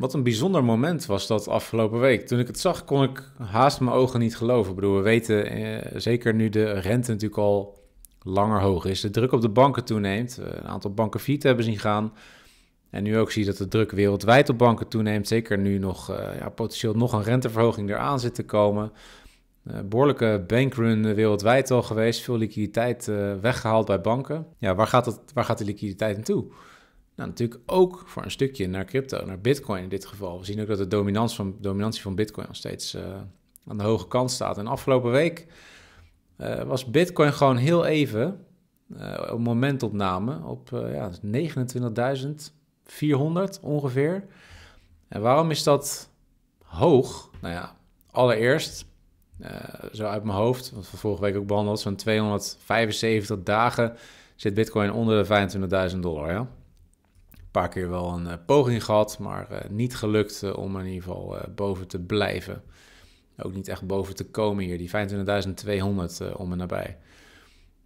Wat een bijzonder moment was dat afgelopen week. Toen ik het zag, kon ik haast mijn ogen niet geloven. Ik bedoel, we weten, eh, zeker nu de rente natuurlijk al langer hoog is, de druk op de banken toeneemt. Eh, een aantal banken failliet hebben zien gaan. En nu ook zie je dat de druk wereldwijd op banken toeneemt. Zeker nu nog eh, ja, potentieel nog een renteverhoging eraan zit te komen. Eh, behoorlijke bankrun wereldwijd al geweest. Veel liquiditeit weggehaald bij banken. Ja, waar gaat, dat? waar gaat de liquiditeit naartoe? Nou, natuurlijk ook voor een stukje naar crypto, naar bitcoin in dit geval. We zien ook dat de dominantie van, dominantie van bitcoin nog steeds eh, aan de hoge kant staat. En afgelopen week eh, was bitcoin gewoon heel even, uh, op momentopname, op ja, 29.400 dus ongeveer. En waarom is dat hoog? Nou ja, allereerst, zo uit mijn hoofd, wat we vorige week ook behandeld, zo'n 275 dagen zit bitcoin onder de 25.000 dollar, ja? paar keer wel een eh, poging gehad, maar eh, niet gelukt eh, om in ieder geval boven te blijven. Ook niet echt boven te komen hier, die 25.200 om en nabij.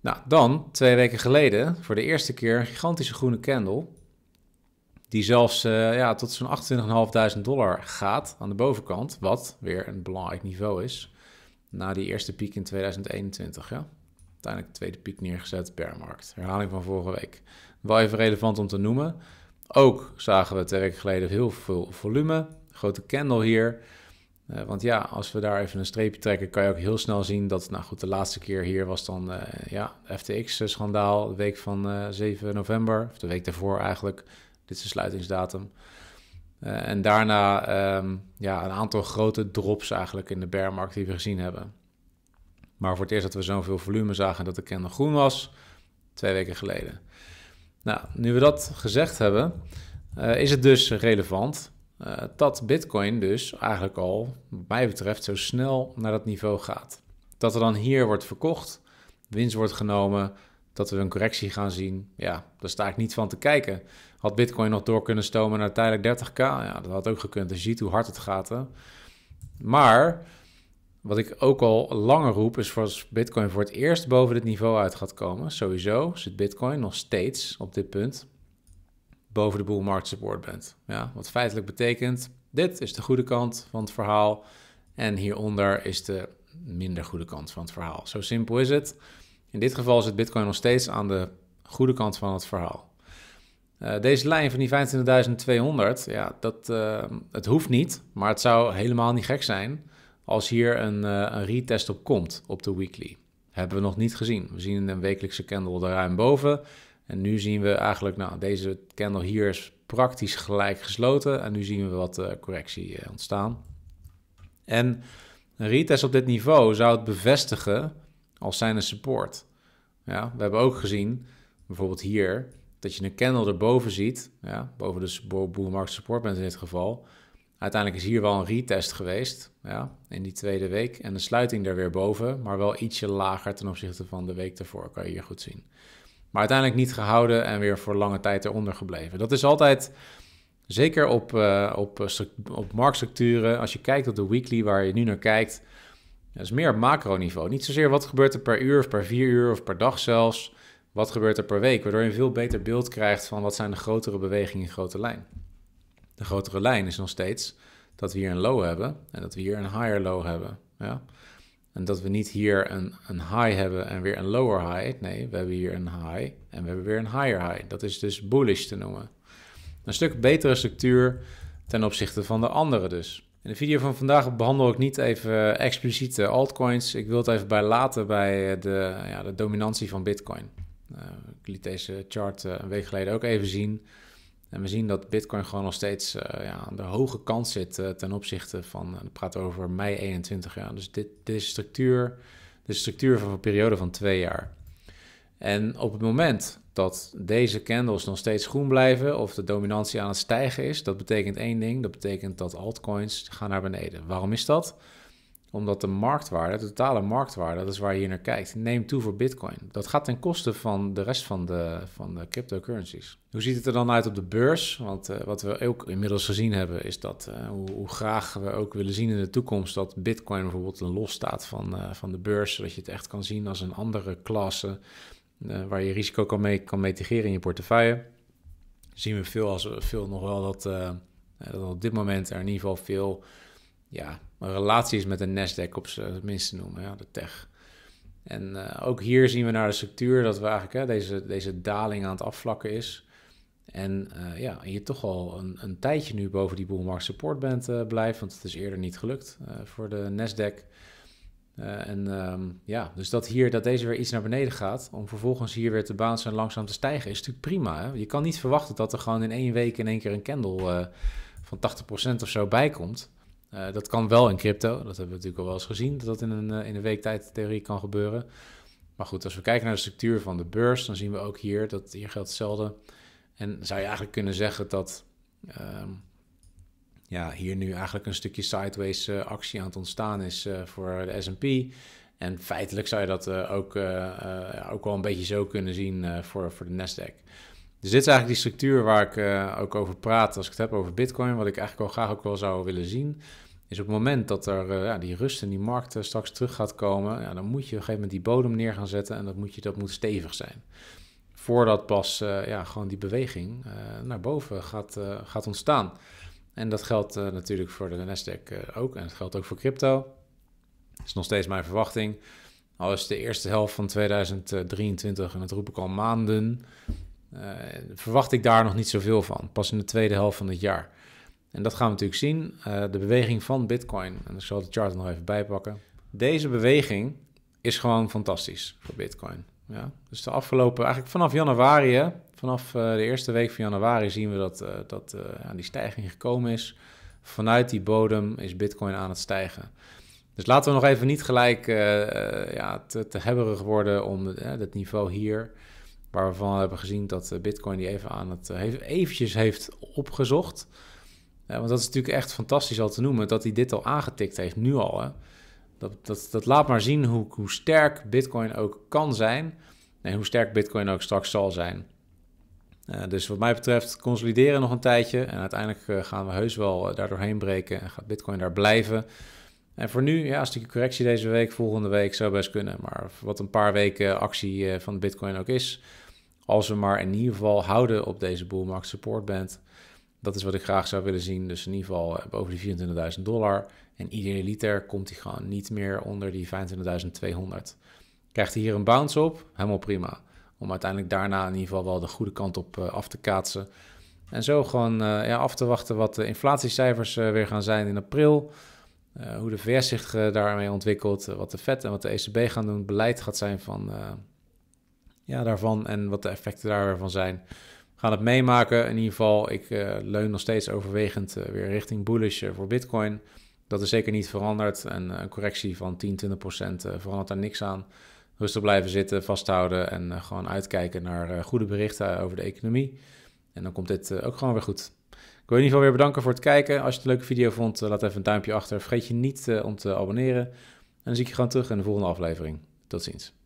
Nou, dan, twee weken geleden, voor de eerste keer een gigantische groene candle. Die zelfs ja, tot zo'n 28.500 dollar gaat aan de bovenkant. Wat weer een belangrijk niveau is. Na die eerste piek in 2021. Ja? Uiteindelijk de tweede piek neergezet per markt. Herhaling van vorige week. Wel even relevant om te noemen. Ook zagen we twee weken geleden heel veel volume, grote candle hier. Eh, want ja, als we daar even een streepje trekken, kan je ook heel snel zien dat, nou goed, de laatste keer hier was dan eh, ja, FTX-schandaal, de week van 7 eh, november, of de week daarvoor eigenlijk. Dit is de sluitingsdatum. en daarna ehm, ja, een aantal grote drops eigenlijk in de bearmarkt die we gezien hebben. Maar voor het eerst dat we zoveel volume zagen dat de candle groen was, twee weken geleden. Nou, nu we dat gezegd hebben, eh, is het dus relevant eh, dat Bitcoin dus eigenlijk al, wat mij betreft, zo snel naar dat niveau gaat. Dat er dan hier wordt verkocht, winst wordt genomen, dat we een correctie gaan zien. Ja, daar sta ik niet van te kijken. Had Bitcoin nog door kunnen stomen naar tijdelijk 30k? Ja, dat had ook gekund. je ziet hoe hard het gaat. Hè? Maar wat ik ook al langer roep, is als Bitcoin voor het eerst boven dit niveau uit gaat komen. Sowieso zit Bitcoin nog steeds op dit punt boven de bull market support bent. Ja, wat feitelijk betekent, dit is de goede kant van het verhaal en hieronder is de minder goede kant van het verhaal. Zo simpel is het. In dit geval zit Bitcoin nog steeds aan de goede kant van het verhaal. Eh, deze lijn van die 25.200, ja, dat, eh, het hoeft niet, maar het zou helemaal niet gek zijn als hier een, eh, een retest op komt op de weekly. Hebben we nog niet gezien. We zien een wekelijkse candle er ruim boven. En nu zien we eigenlijk, nou, deze candle hier is praktisch gelijk gesloten. En nu zien we wat eh, correctie eh, ontstaan. En een retest op dit niveau zou het bevestigen als zijn een support. Ja, we hebben ook gezien, bijvoorbeeld hier, dat je een candle erboven ziet, ja, boven de bovenmarkt support in dit geval, Uiteindelijk is hier wel een retest geweest ja, in die tweede week. En de sluiting er weer boven, maar wel ietsje lager ten opzichte van de week daarvoor, kan je hier goed zien. Maar uiteindelijk niet gehouden en weer voor lange tijd eronder gebleven. Dat is altijd, zeker op, uh, op, eh, op marktstructuren, als je kijkt op de weekly waar je nu naar kijkt, dat is meer op macroniveau. Niet zozeer wat gebeurt er per uur of per vier uur of per dag zelfs. Wat gebeurt er per week? Waardoor je een veel beter beeld krijgt van wat zijn de grotere bewegingen in grote lijn. De grotere lijn is nog steeds dat we hier een low hebben en dat we hier een higher low hebben. Ja? En dat we niet hier een, een high hebben en weer een lower high. Nee, we hebben hier een high en we hebben weer een higher high. Dat is dus bullish te noemen. Een stuk betere structuur ten opzichte van de andere dus. In de video van vandaag behandel ik niet even expliciet altcoins. Ik wil het even bij laten bij de, ja, de dominantie van Bitcoin. Eh, ik liet deze chart eh, een week geleden ook even zien. En we zien dat Bitcoin gewoon nog steeds eh, ja, aan de hoge kant zit eh, ten opzichte van, eh, we praten over mei 21 jaar. Dus dit, dit structuur, de structuur van een periode van twee jaar. En op het moment dat deze candles nog steeds groen blijven of de dominantie aan het stijgen is, dat betekent één ding. Dat betekent dat altcoins gaan naar beneden. Waarom is dat? Omdat de marktwaarde, de totale marktwaarde, dat is waar je hier naar kijkt, neemt toe voor Bitcoin. Dat gaat ten koste van de rest van de, van de cryptocurrencies. Hoe ziet het er dan uit op de beurs? Want eh, wat we ook inmiddels gezien hebben, is dat eh, hoe, hoe, graag we ook willen zien in de toekomst dat Bitcoin bijvoorbeeld los staat van, eh, van de beurs, zodat je het echt kan zien als een andere klasse waar je risico kan mee kan mitigeren in je portefeuille. Zien we veel, als, veel nog wel dat, dat op dit moment er in ieder geval veel ja, een relatie is met een Nasdaq op zijn minst noemen, ja, de tech. En eh, ook hier zien we naar de structuur dat we eigenlijk hè, deze, deze daling aan het afvlakken is. En eh, ja, je toch al een, een tijdje nu boven die boelmarkt support bent eh, blijft, want het is eerder niet gelukt voor de Nasdaq. en ehm, ja, dus dat hier, dat deze weer iets naar beneden gaat, om vervolgens hier weer te baan zijn langzaam te stijgen, is natuurlijk prima. Hè? Je kan niet verwachten dat er gewoon in één week in één keer een candle van 80% of zo bij komt. Eh, dat kan wel in crypto. Dat hebben we natuurlijk al wel eens gezien, dat dat in een, eh, in een week tijd theorie kan gebeuren. Maar goed, als we kijken naar de structuur van de beurs, dan zien we ook hier dat hier geldt hetzelfde. En zou je eigenlijk kunnen zeggen dat ehm, ja, hier nu eigenlijk een stukje sideways eh, actie aan het ontstaan is voor de S&P. En feitelijk zou je dat ook, ook wel een beetje zo kunnen zien voor, voor de Nasdaq. Dus dit is eigenlijk die structuur waar ik eh, ook over praat als ik het heb over Bitcoin. Wat ik eigenlijk al graag ook wel zou willen zien. Is op het moment dat er eh, ja, die rust in die markt eh, straks terug gaat komen. Ja, dan moet je op een gegeven moment die bodem neer gaan zetten. En dat moet, je, dat moet stevig zijn. Voordat pas ja, gewoon die beweging naar boven gaat, gaat ontstaan. En dat geldt natuurlijk voor de Nasdaq ook. En dat geldt ook voor crypto. Dat is nog steeds mijn verwachting. Al is de eerste helft van 2023, en dat roep ik al maanden, eh, verwacht ik daar nog niet zoveel van, pas in de tweede helft van het jaar. En dat gaan we natuurlijk zien, eh, de beweging van Bitcoin. En ik zal de chart er nog even bijpakken. Deze beweging is gewoon fantastisch voor Bitcoin. Ja, dus de afgelopen, eigenlijk vanaf januari, vanaf eh, de eerste week van januari zien we dat, dat aan die stijging gekomen is. Vanuit die bodem is Bitcoin aan het stijgen. Dus laten we nog even niet gelijk ja, te, te hebberig worden om dat niveau hier. Waar we van hebben gezien dat eh, Bitcoin die even aan het eh, heeft, eventjes heeft opgezocht. Ja, want dat is natuurlijk echt fantastisch al te noemen, dat hij dit al aangetikt heeft, nu al. Hè? Dat, dat, dat laat maar zien hoe, hoe sterk Bitcoin ook kan zijn. En hoe sterk Bitcoin ook straks zal zijn. Eh, dus wat mij betreft consolideren nog een tijdje. En uiteindelijk gaan we heus wel uh, daar breken. En gaat Bitcoin daar blijven. En voor nu, ja, een stukje correctie deze week. Volgende week zou best kunnen. Maar wat een paar weken actie van Bitcoin ook is als we maar in ieder geval houden op deze bullmarkt support band. Dat is wat ik graag zou willen zien. Dus in ieder geval eh, boven die 24.000 dollar. En iedere liter komt hij gewoon niet meer onder die 25.200. Krijgt hij hier een bounce op? Helemaal prima. Om uiteindelijk daarna in ieder geval wel de goede kant op eh, af te kaatsen. En zo gewoon eh, ja, af te wachten wat de inflatiecijfers weer gaan zijn in april. hoe de VS zich daarmee ontwikkelt. wat de FED en wat de ECB gaan doen. Beleid gaat zijn van, ja, daarvan en wat de effecten daarvan zijn. We gaan het meemaken. In ieder geval, ik eh, leun nog steeds overwegend eh, weer richting bullish eh, voor Bitcoin. Dat is zeker niet veranderd. En een correctie van 10, 20 verandert daar niks aan. Rustig blijven zitten, vasthouden en gewoon uitkijken naar goede berichten over de economie. En dan komt dit ook gewoon weer goed. Ik wil je in ieder geval weer bedanken voor het kijken. Als je het een leuke video vond, laat even een duimpje achter. Vergeet je niet om te abonneren. En dan zie ik je gewoon terug in de volgende aflevering. Tot ziens.